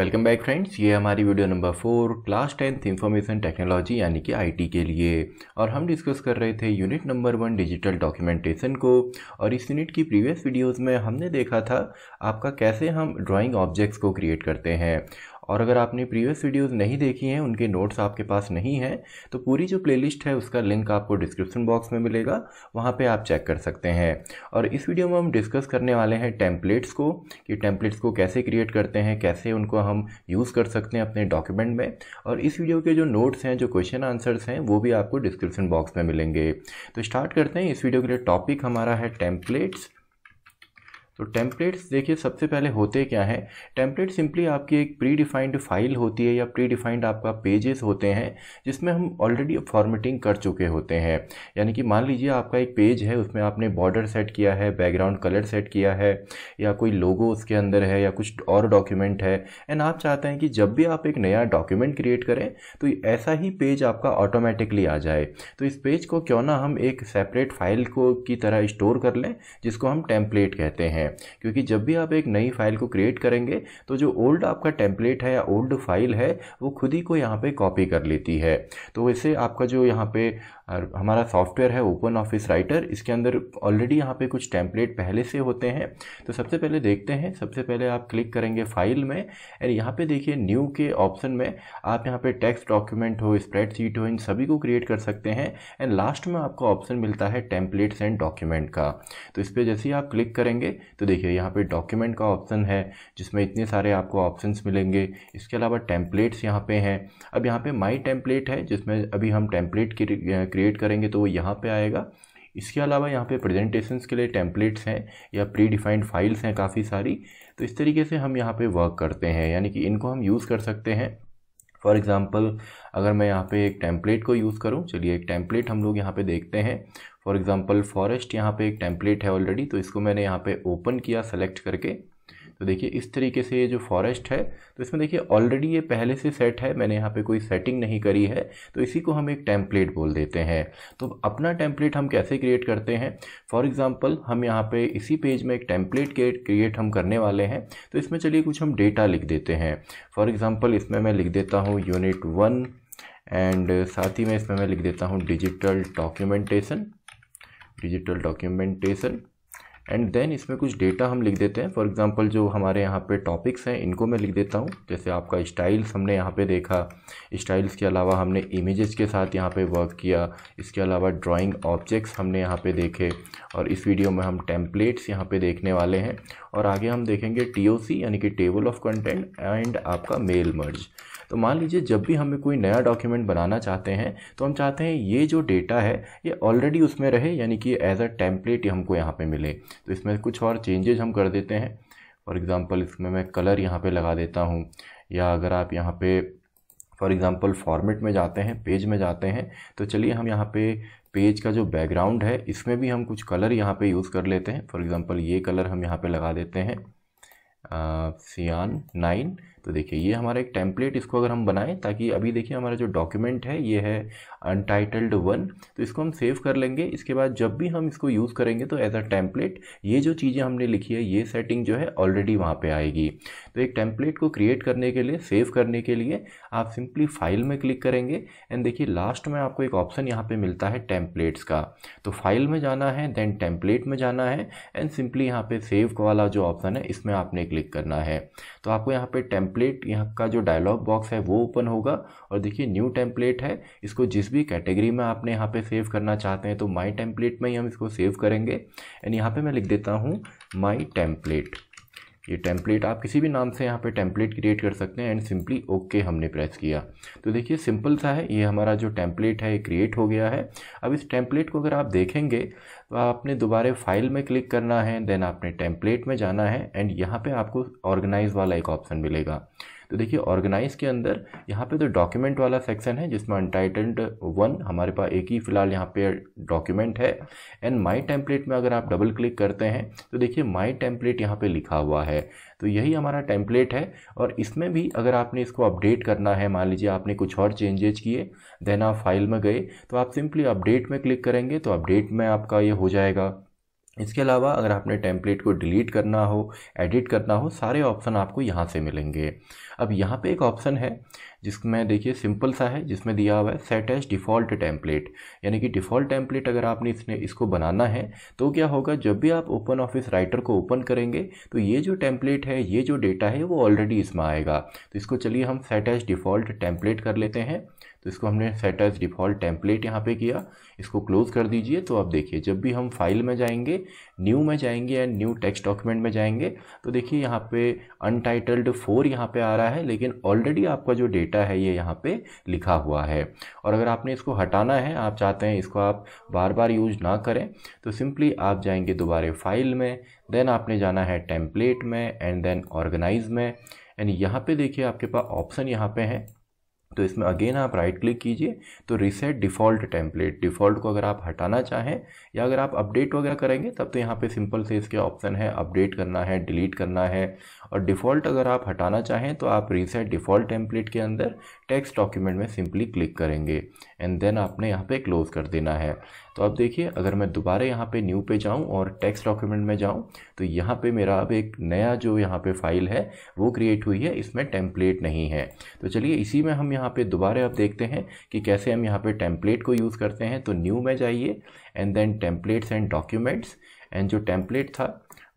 welcome back friends ये हमारी video number four class tenth information technology यानी कि आईटी के लिए और हम डिस्कस कर रहे थे unit number one digital documentation को और इस यूनिट की प्रीवियस वीडियोस में हमने देखा था आपका कैसे हम ड्राइंग ऑब्जेक्ट्स को क्रिएट करते हैं और अगर आपने प्रीवियस वीडियोस नहीं देखी हैं उनके नोट्स आपके पास नहीं हैं तो पूरी जो प्लेलिस्ट है उसका लिंक आपको डिस्क्रिप्शन बॉक्स में मिलेगा वहाँ पे आप चेक कर सकते हैं और इस वीडियो में हम डिस्कस करने वाले हैं टेम्पलेट्स को कि टेम्पलेट्स को कैसे क्रिएट करते हैं कैसे उनको हम यूज़ कर सकते हैं अपने डॉक्यूमेंट में और इस वीडियो के जो नोट्स हैं जो क्वेश्चन आंसर्स हैं वो भी आपको डिस्क्रिप्शन बॉक्स में मिलेंगे तो स्टार्ट करते हैं इस वीडियो के लिए टॉपिक हमारा है टेम्पलेट्स तो टेम्पलेट्स देखिए सबसे पहले होते क्या है टेम्पलेट सिंपली आपकी एक प्री डिफाइंड फाइल होती है या प्री डिफाइंड आपका पेजेस होते हैं जिसमें हम ऑलरेडी फॉर्मेटिंग कर चुके होते हैं यानी कि मान लीजिए आपका एक पेज है उसमें आपने बॉर्डर सेट किया है बैकग्राउंड कलर सेट किया है या कोई लोगो उसके अंदर है या कुछ और डॉक्यूमेंट है एंड आप चाहते हैं कि जब भी आप एक नया डॉक्यूमेंट क्रिएट करें तो ऐसा ही पेज आपका ऑटोमेटिकली आ जाए तो इस पेज को क्यों ना हम एक सेपरेट फाइल को की तरह स्टोर कर लें जिसको हम टेम्पलेट कहते हैं क्योंकि जब भी आप एक नई फाइल को क्रिएट करेंगे तो जो ओल्ड आपका टेम्पलेट है या ओल्ड फाइल है वो खुद ही को यहाँ पे कॉपी कर लेती है तो वैसे आपका जो यहाँ पे हमारा सॉफ्टवेयर है ओपन ऑफिस राइटर इसके अंदर ऑलरेडी यहाँ पे कुछ टेम्पलेट पहले से होते हैं तो सबसे पहले देखते हैं सबसे पहले आप क्लिक करेंगे फाइल में एंड यहाँ पे देखिए न्यू के ऑप्शन में आप यहाँ पे टेक्स्ट डॉक्यूमेंट हो स्प्रेडशीट हो इन सभी को क्रिएट कर सकते हैं एंड लास्ट में आपको ऑप्शन मिलता है टेम्पलेट्स एंड डॉक्यूमेंट का तो इस पर जैसे ही आप क्लिक करेंगे तो देखिए यहाँ पे डॉक्यूमेंट का ऑप्शन है जिसमें इतने सारे आपको ऑप्शंस मिलेंगे इसके अलावा टेम्पलेट्स यहाँ पे हैं अब यहाँ पे माई टेम्पलेट है जिसमें अभी हम टेम्पलेट क्रिएट करेंगे तो वो यहाँ पर आएगा इसके अलावा यहाँ पे प्रेजेंटेशन के लिए टेम्पलेट्स हैं या प्री डिफाइंड फाइल्स हैं काफ़ी सारी तो इस तरीके से हम यहाँ पे वर्क करते हैं यानी कि इनको हम यूज़ कर सकते हैं फॉर एग्ज़ाम्पल अगर मैं यहाँ पे एक टेम्पलेट को यूज़ करूँ चलिए एक टेम्पलेट हम लोग यहाँ पे देखते हैं फॉर एग्ज़ाम्पल फॉरेस्ट यहाँ पे एक टेम्पलेट है ऑलरेडी तो इसको मैंने यहाँ पे ओपन किया सेलेक्ट करके तो देखिए इस तरीके से ये जो फॉरेस्ट है तो इसमें देखिए ऑलरेडी ये पहले से सेट है मैंने यहाँ पे कोई सेटिंग नहीं करी है तो इसी को हम एक टेम्पलेट बोल देते हैं तो अपना टेम्पलेट हम कैसे क्रिएट करते हैं फॉर एग्जांपल हम यहाँ पे इसी पेज में एक टेम्पलेट क्रिएट हम करने वाले हैं तो इसमें चलिए कुछ हम डेटा लिख देते हैं फॉर एग्ज़ाम्पल इसमें मैं लिख देता हूँ यूनिट वन एंड साथ ही में इसमें मैं लिख देता हूँ digital documentation digital documentation and then इसमें कुछ डेटा हम लिख देते हैं फॉर एग्जांपल जो हमारे यहाँ पे टॉपिक्स हैं इनको मैं लिख देता हूँ जैसे आपका स्टाइल्स हमने यहाँ पे देखा स्टाइल्स के अलावा हमने इमेजेस के साथ यहाँ पे वर्क किया इसके अलावा ड्राइंग ऑब्जेक्ट्स हमने यहाँ पे देखे और इस वीडियो में हम टेम्पलेट्स यहाँ पर देखने वाले हैं और आगे हम देखेंगे टी यानी कि टेबल ऑफ कंटेंट एंड आपका मेल मर्ज तो मान लीजिए जब भी हमें कोई नया डॉक्यूमेंट बनाना चाहते हैं तो हम चाहते हैं ये जो डेटा है ये ऑलरेडी उसमें रहे यानी कि एज अ टेम्पलेट हमको यहाँ पर मिले तो इसमें कुछ और चेंजेज हम कर देते हैं फॉर एग्ज़ाम्पल इसमें मैं कलर यहाँ पर लगा देता हूँ या अगर आप यहाँ पर फॉर एग्ज़ाम्पल फॉर्मेट में जाते हैं पेज में जाते हैं तो चलिए हम यहाँ पे पेज का जो बैकग्राउंड है इसमें भी हम कुछ कलर यहाँ पे यूज़ कर लेते हैं फॉर एग्ज़ाम्पल ये कलर हम यहाँ पे लगा देते हैं सियान नाइन तो देखिए ये हमारा एक टेम्पलेट इसको अगर हम बनाएं ताकि अभी देखिए हमारा जो डॉक्यूमेंट है ये है अनटाइटल्ड वन तो इसको हम सेव कर लेंगे इसके बाद जब भी हम इसको यूज़ करेंगे तो एज अ टेम्पलेट ये जो चीज़ें हमने लिखी है ये सेटिंग जो है ऑलरेडी वहाँ पर आएगी तो एक टेम्पलेट को क्रिएट करने के लिए सेव करने के लिए आप सिंपली फाइल में क्लिक करेंगे एंड देखिए लास्ट में आपको एक ऑप्शन यहाँ पर मिलता है टेम्पलेट्स का तो फाइल में जाना है देन टेम्पलेट में जाना है एंड सिंपली यहाँ पर सेव वाला जो ऑप्शन है इसमें आपने क्लिक करना है तो आपको यहाँ पर टेम्प टेम्पलेट यहाँ का जो डायलॉग बॉक्स है वो ओपन होगा और देखिए न्यू टेम्पलेट है इसको जिस भी कैटेगरी में आपने यहाँ पे सेव करना चाहते हैं तो माई टेम्पलेट में ही हम इसको सेव करेंगे एंड यहाँ पे मैं लिख देता हूँ माई टेम्पलेट ये टेम्पलेट आप किसी भी नाम से यहाँ पे टेम्पलेट क्रिएट कर सकते हैं एंड सिंपली ओके हमने प्रेस किया तो देखिए सिंपल सा है ये हमारा जो टेम्पलेट है ये क्रिएट हो गया है अब इस टेम्पलेट को अगर आप देखेंगे तो आपने दोबारा फाइल में क्लिक करना है देन आपने टेम्पलेट में जाना है एंड यहाँ पर आपको ऑर्गेनाइज वाला एक ऑप्शन मिलेगा तो देखिए ऑर्गेनाइज के अंदर यहाँ पे तो डॉक्यूमेंट वाला सेक्शन है जिसमें अनटाइटेंड वन हमारे पास एक ही फिलहाल यहाँ पे डॉक्यूमेंट है एंड माई टेम्पलेट में अगर आप डबल क्लिक करते हैं तो देखिए माई टेम्पलेट यहाँ पे लिखा हुआ है तो यही हमारा टेम्पलेट है और इसमें भी अगर आपने इसको अपडेट करना है मान लीजिए आपने कुछ और चेंजेज किए देन आप फाइल में गए तो आप सिंपली अपडेट में क्लिक करेंगे तो अपडेट में आपका ये हो जाएगा इसके अलावा अगर आपने टेम्पलेट को डिलीट करना हो एडिट करना हो सारे ऑप्शन आपको यहाँ से मिलेंगे अब यहाँ पे एक ऑप्शन है जिसमें देखिए सिंपल सा है जिसमें दिया हुआ है सेट एज डिफ़ॉल्ट टेम्पलेट यानी कि डिफ़ॉल्ट टेम्पलेट अगर आपने इसने इसको बनाना है तो क्या होगा जब भी आप ओपन ऑफिस राइटर को ओपन करेंगे तो ये जो टेम्पलेट है ये जो डेटा है वो ऑलरेडी इसमें आएगा तो इसको चलिए हम सेट एज डिफ़ॉल्ट टेम्पलेट कर लेते हैं तो इसको हमने सेट एज डिफ़ॉल्ट टेम्पलेट यहाँ पर किया इसको क्लोज़ कर दीजिए तो आप देखिए जब भी हम फाइल में जाएंगे न्यू में जाएंगे एंड न्यू टेक्स्ट डॉक्यूमेंट में जाएंगे तो देखिए यहाँ पे अनटाइटल्ड फोर यहाँ पे आ रहा है लेकिन ऑलरेडी आपका जो डेटा डेटा है ये यहाँ पे लिखा हुआ है और अगर आपने इसको हटाना है आप चाहते हैं इसको आप बार बार यूज ना करें तो सिंपली आप जाएंगे दोबारे फाइल में देन आपने जाना है टेम्पलेट में एंड देन ऑर्गेनाइज में एंड यहाँ पे देखिए आपके पास ऑप्शन यहाँ पे है तो इसमें अगेन आप राइट क्लिक कीजिए तो रिसेट डिफ़ॉल्ट टेम्पलेट डिफ़ॉल्ट को अगर आप हटाना चाहें या अगर आप अपडेट वगैरह करेंगे तब तो यहाँ पे सिंपल से इसके ऑप्शन है अपडेट करना है डिलीट करना है और डिफ़ॉल्ट अगर आप हटाना चाहें तो आप रिसेट डिफ़ॉल्ट टेम्पलेट के अंदर टेक्स्ट डॉक्यूमेंट में सिंपली क्लिक करेंगे एंड देन आपने यहाँ पर क्लोज़ कर देना है तो अब देखिए अगर मैं दोबारा यहाँ पे न्यू पे जाऊँ और टेक्स्ट डॉक्यूमेंट में जाऊँ तो यहाँ पे मेरा अब एक नया जो यहाँ पे फाइल है वो क्रिएट हुई है इसमें टेम्पलेट नहीं है तो चलिए इसी में हम यहाँ पे दोबारा अब देखते हैं कि कैसे हम यहाँ पे टेम्पलेट को यूज़ करते हैं तो न्यू में जाइए and then templates and documents and जो टेम्पलेट था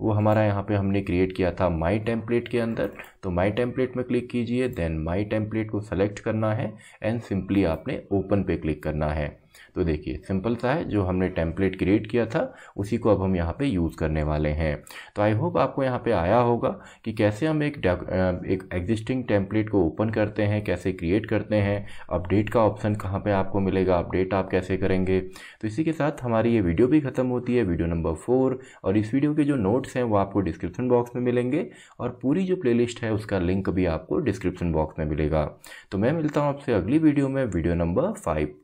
वो हमारा यहाँ पे हमने क्रिएट किया था माई टेम्पलेट के अंदर तो माई टेम्पलेट में क्लिक कीजिए देन माई टेम्पलेट को सेलेक्ट करना है एंड सिंपली आपने ओपन पे क्लिक करना है तो देखिए सिंपल सा है जो हमने टेम्पलेट क्रिएट किया था उसी को अब हम यहाँ पे यूज़ करने वाले हैं तो आई होप आपको यहाँ पे आया होगा कि कैसे हम एक एक एग्जिस्टिंग टेम्पलेट को ओपन करते हैं कैसे क्रिएट करते हैं अपडेट का ऑप्शन कहाँ पे आपको मिलेगा अपडेट आप कैसे करेंगे तो इसी के साथ हमारी ये वीडियो भी ख़त्म होती है वीडियो नंबर फोर और इस वीडियो के जो नोट्स हैं वो आपको डिस्क्रिप्शन बॉक्स में मिलेंगे और पूरी जो प्ले है उसका लिंक भी आपको डिस्क्रिप्शन बॉक्स में मिलेगा तो मैं मिलता हूँ आपसे अगली वीडियो में वीडियो नंबर फाइव